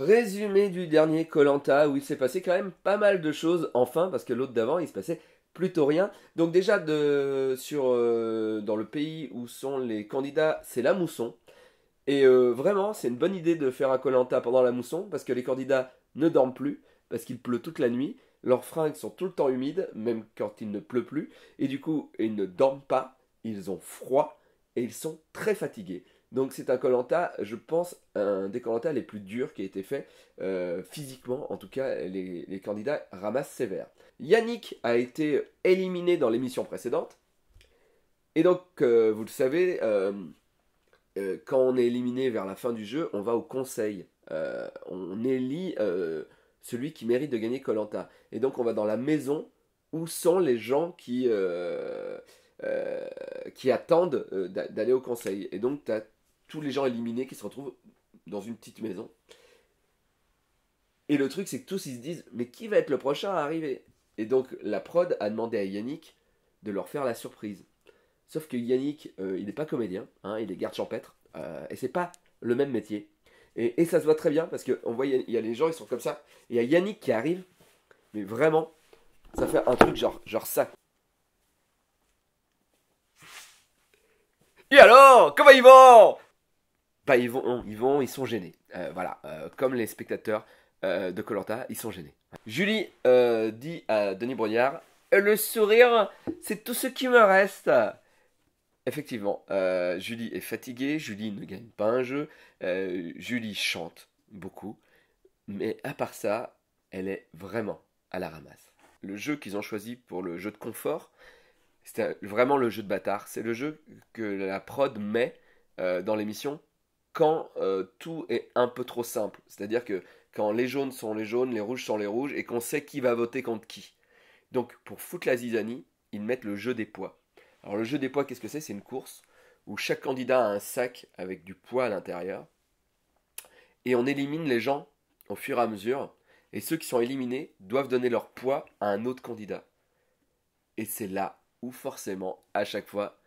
Résumé du dernier Colanta où il s'est passé quand même pas mal de choses enfin parce que l'autre d'avant il se passait plutôt rien. Donc déjà de, sur, euh, dans le pays où sont les candidats c'est la mousson. Et euh, vraiment c'est une bonne idée de faire un Colanta pendant la mousson parce que les candidats ne dorment plus parce qu'il pleut toute la nuit. Leurs fringues sont tout le temps humides même quand il ne pleut plus et du coup ils ne dorment pas, ils ont froid et ils sont très fatigués. Donc c'est un Colanta, je pense, un des Colanta les plus durs qui a été fait euh, physiquement. En tout cas, les, candidats ramassent sévère. Yannick a été éliminé dans l'émission précédente. Et donc, euh, vous le savez, euh, quand on est éliminé vers la fin du jeu, on va au conseil. on élit celui qui mérite de gagner Colanta. Et donc, on va dans la maison où sont les gens qui... qui attendent d'aller au conseil. Et donc, tu as tous les gens éliminés qui se retrouvent dans une petite maison. Et le truc, c'est que tous ils se disent Mais qui va être le prochain à arriver Et donc la prod a demandé à Yannick de leur faire la surprise. Sauf que Yannick, euh, il n'est pas comédien, hein, il est garde champêtre, euh, et c'est pas le même métier. Et, ça se voit très bien parce qu'on voit, il y, a les gens, ils sont comme ça, et il y a Yannick qui arrive, mais vraiment, ça fait un truc genre, genre ça. Et alors Comment ils vont ils vont, ils vont, ils sont gênés. Euh, voilà, euh, comme les spectateurs euh, de Colanta, ils sont gênés. Julie dit à Denis Brognard Le sourire, c'est tout ce qui me reste. Effectivement, Julie est fatiguée, Julie ne gagne pas un jeu, Julie chante beaucoup, mais à part ça, elle est vraiment à la ramasse. Le jeu qu'ils ont choisi pour le jeu de confort, c'est vraiment le jeu de bâtard. C'est le jeu que la prod met dans l'émission quand euh, tout est un peu trop simple. C'est-à-dire que quand les jaunes sont les jaunes, les rouges sont les rouges, et qu'on sait qui va voter contre qui. Donc pour foutre la zizanie, ils mettent le jeu des poids. Alors le jeu des poids, qu'est-ce que c'est C'est une course où chaque candidat a un sac avec du poids à l'intérieur, et on élimine les gens au fur et à mesure, et ceux qui sont éliminés doivent donner leur poids à un autre candidat. Et c'est là où forcément, à chaque fois,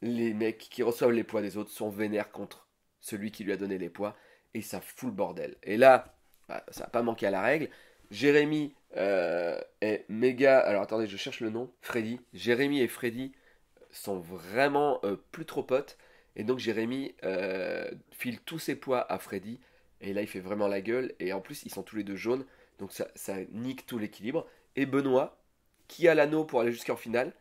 les mecs qui reçoivent les poids des autres sont vénères contre celui qui lui a donné les poids, et ça fout le bordel. Et là, bah, ça n'a pas manqué à la règle. Jérémy euh, est méga. Alors attendez, je cherche le nom. Freddy. Jérémy et Freddy sont vraiment euh, plus trop potes. Et donc Jérémy euh, file tous ses poids à Freddy. Et là, il fait vraiment la gueule. Et en plus, ils sont tous les deux jaunes. Donc ça, ça nique tout l'équilibre. Et Benoît, qui a l'anneau pour aller jusqu'en finale,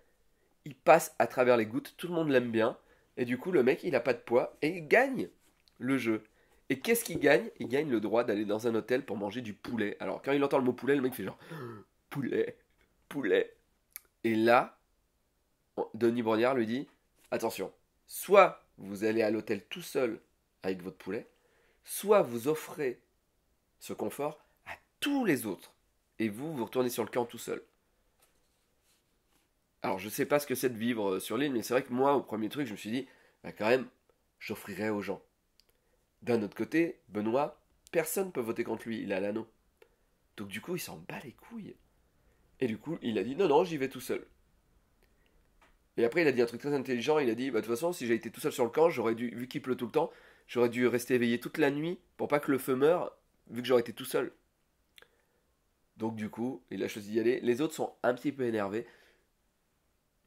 il passe à travers les gouttes. Tout le monde l'aime bien. Et du coup, le mec, il n'a pas de poids et il gagne le jeu. Et qu'est-ce qu'il gagne Il gagne le droit d'aller dans un hôtel pour manger du poulet. Alors, quand il entend le mot poulet, le mec fait genre poulet, poulet. Et là, Denis Brognard lui dit attention, soit vous allez à l'hôtel tout seul avec votre poulet, soit vous offrez ce confort à tous les autres et vous, vous retournez sur le camp tout seul. Alors, je sais pas ce que c'est de vivre euh, sur l'île, mais c'est vrai que moi, au premier truc, je me suis dit bah, quand même, j'offrirai aux gens. D'un autre côté, Benoît, personne peut voter contre lui, il a l'anneau. Donc du coup, il s'en bat les couilles. Et du coup, il a dit non, non, j'y vais tout seul. Et après, il a dit un truc très intelligent, il a dit, bah de toute façon, si j'avais été tout seul sur le camp, j'aurais dû, vu qu'il pleut tout le temps, j'aurais dû rester éveillé toute la nuit pour pas que le feu meure, vu que j'aurais été tout seul. Donc du coup, il a choisi d'y aller. Les autres sont un petit peu énervés.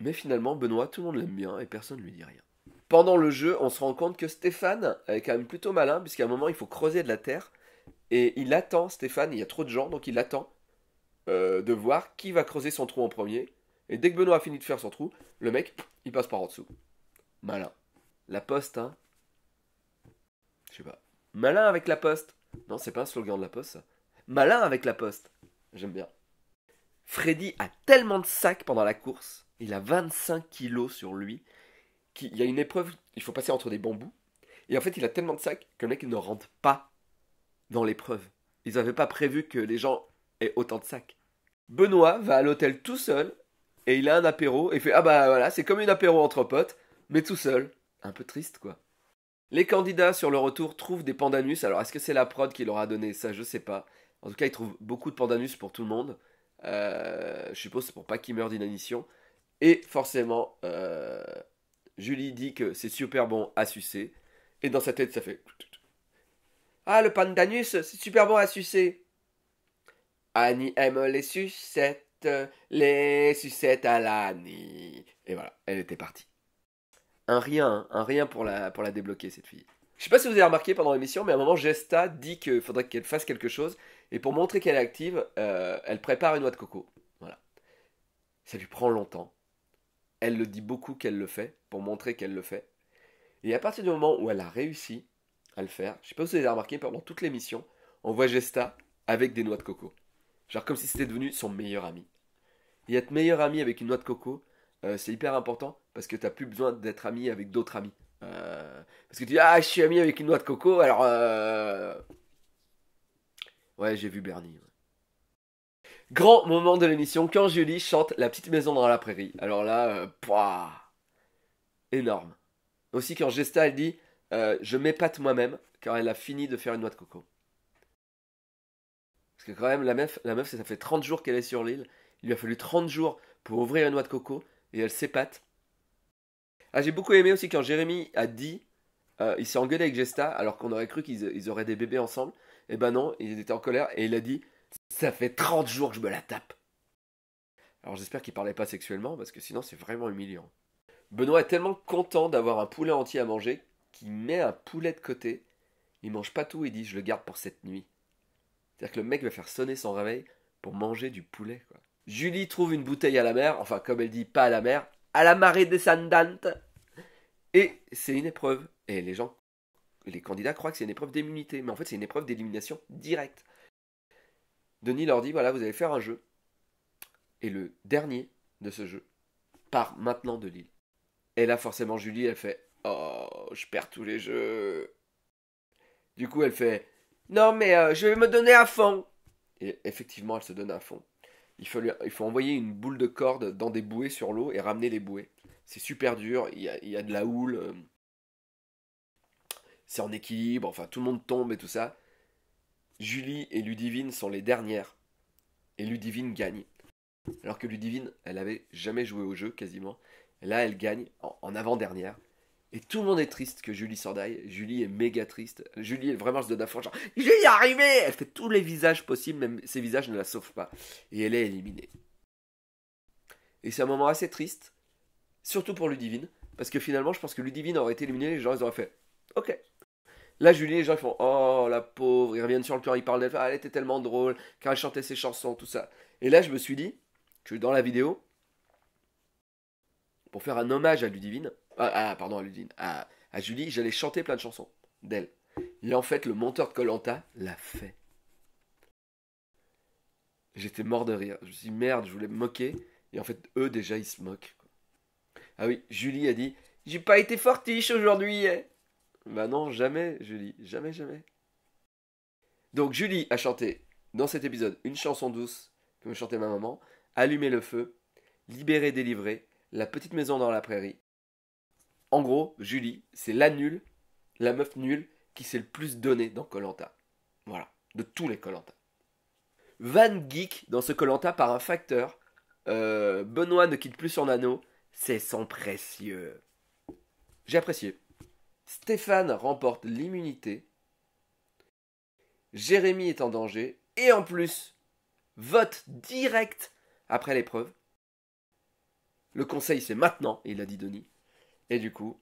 Mais finalement, Benoît, tout le monde l'aime bien et personne ne lui dit rien pendant le jeu, on se rend compte que Stéphane est quand même plutôt malin, puisqu'à un moment, il faut creuser de la terre. Et il attend Stéphane, il y a trop de gens, donc il attend euh, de voir qui va creuser son trou en premier. Et dès que Benoît a fini de faire son trou, le mec, il passe par en dessous. Malin. La poste, hein Je sais pas. Malin avec la poste. Non, c'est pas un slogan de la poste, ça. Malin avec la poste. J'aime bien. Freddy a tellement de sacs pendant la course. Il a 25 kilos sur lui. Il y a une épreuve, il faut passer entre des bambous. Et en fait, il a tellement de sacs que le mec ne rentre pas dans l'épreuve. Ils n'avaient pas prévu que les gens aient autant de sacs. Benoît va à l'hôtel tout seul et il a un apéro et fait Ah bah voilà, c'est comme une apéro entre potes, mais tout seul. Un peu triste quoi. Les candidats sur le retour trouvent des pandanus. Alors est-ce que c'est la prod qui leur a donné ça Je sais pas. En tout cas, ils trouvent beaucoup de pandanus pour tout le monde. Euh, je suppose c'est pour pas qu'ils meurent d'inanition. Et forcément, euh, Julie dit que c'est super bon à sucer. Et dans sa tête, ça fait. Ah, le pandanus, c'est super bon à sucer. Annie aime les sucettes, les sucettes à l'Annie. Et voilà, elle était partie. Un rien, hein, un rien pour la, pour la débloquer, cette fille. Je sais pas si vous avez remarqué pendant l'émission, mais à un moment, Gesta dit qu'il faudrait qu'elle fasse quelque chose. Et pour montrer qu'elle est active, euh, elle prépare une noix de coco. Voilà. Ça lui prend longtemps elle le dit beaucoup qu'elle le fait, pour montrer qu'elle le fait. Et à partir du moment où elle a réussi à le faire, je ne sais pas si vous avez remarqué, pendant toute l'émission, on voit Gesta avec des noix de coco. Genre comme si c'était devenu son meilleur ami. Et être meilleur ami avec une noix de coco, euh, c'est hyper important parce que tu t'as plus besoin d'être ami avec d'autres amis. Euh, parce que tu dis, ah, je suis ami avec une noix de coco, alors. Euh, ouais, j'ai vu Bernie. Grand moment de l'émission quand Julie chante La petite maison dans la prairie. Alors là, euh, énorme. Aussi quand Gesta elle dit euh, Je m'épate moi-même car elle a fini de faire une noix de coco. Parce que quand même, la meuf, la meuf ça fait 30 jours qu'elle est sur l'île. Il lui a fallu 30 jours pour ouvrir une noix de coco et elle s'épate. Ah, j'ai beaucoup aimé aussi quand Jérémy a dit euh, Il s'est engueulé avec Gesta alors qu'on aurait cru qu'ils auraient des bébés ensemble. Et eh ben non, ils étaient en colère et il a dit ça fait 30 jours que je me la tape. Alors j'espère qu'il parlait pas sexuellement, parce que sinon c'est vraiment humiliant. Benoît est tellement content d'avoir un poulet entier à manger qu'il met un poulet de côté. Il mange pas tout et dit je le garde pour cette nuit. C'est-à-dire que le mec va faire sonner son réveil pour manger du poulet. Julie trouve une bouteille à la mer, enfin comme elle dit pas à la mer, à la marée descendante. Et c'est une épreuve. Et les gens, les candidats croient que c'est une épreuve d'immunité, mais en fait c'est une épreuve d'élimination directe. Denis leur dit voilà, vous allez faire un jeu. Et le dernier de ce jeu part maintenant de l'île. Et là, forcément, Julie, elle fait Oh, je perds tous les jeux. Du coup, elle fait Non, mais euh, je vais me donner à fond. Et effectivement, elle se donne à fond. Il faut, il faut envoyer une boule de corde dans des bouées sur l'eau et ramener les bouées. C'est super dur, il y a, de la houle. c'est en équilibre, enfin tout le monde tombe et tout ça. Julie et Ludivine sont les dernières. Et Ludivine gagne. Alors que Ludivine, elle avait jamais joué au jeu quasiment. là, elle gagne en avant-dernière. Et tout le monde est triste que Julie sordaille. Julie est méga triste. Julie, est vraiment, se donne à fond. Genre, Julie est arrivée Elle fait tous les visages possibles, même ses visages ne la sauvent pas. Et elle est éliminée. Et c'est un moment assez triste, surtout pour Ludivine, parce que finalement, je pense que Ludivine aurait été éliminée, les gens, ils auraient fait Ok, Là, Julie les gens font Oh la pauvre, ils reviennent sur le cœur, ils parlent d'elle, ah, elle était tellement drôle, car elle chantait ses chansons, tout ça. Et là, je me suis dit, je suis dans la vidéo, pour faire un hommage à Ludivine, ah, ah pardon, à Ludivine, à, à Julie, j'allais chanter plein de chansons d'elle. Et en fait, le monteur de Colanta l'a fait. J'étais mort de rire. Je me suis dit, merde, je voulais me moquer. Et en fait, eux, déjà, ils se moquent. Ah oui, Julie a dit J'ai pas été fortiche aujourd'hui. Hein. Bah non, jamais, Julie. Jamais, jamais. Donc Julie a chanté dans cet épisode une chanson douce que me chantait ma maman, Allumer le feu, Libérer, délivrer, La petite maison dans la prairie. En gros, Julie, c'est la nulle, la meuf nulle qui s'est le plus donnée dans Colanta. Voilà, de tous les Colanta. Van geek dans ce Colanta par un facteur. Euh, Benoît ne quitte plus son anneau, c'est son précieux. J'ai apprécié. Stéphane remporte l'immunité. Jérémy est en danger. Et en plus, vote direct après l'épreuve. Le conseil, c'est maintenant, il a dit Denis. Et du coup,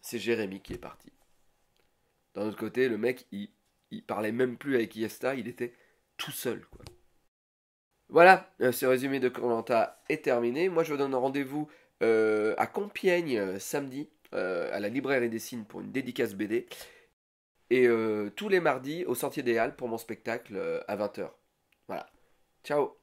c'est Jérémy qui est parti. D'un autre côté, le mec, il, parlait même plus avec Iesta, il était tout seul. Voilà, euh, ce résumé de Corlanta est terminé. Moi, je vous donne rendez-vous euh, à Compiègne euh, samedi. Euh, à la librairie des signes pour une dédicace BD. Et euh, tous les mardis au Sentier des Halles pour mon spectacle euh, à 20h. Voilà. Ciao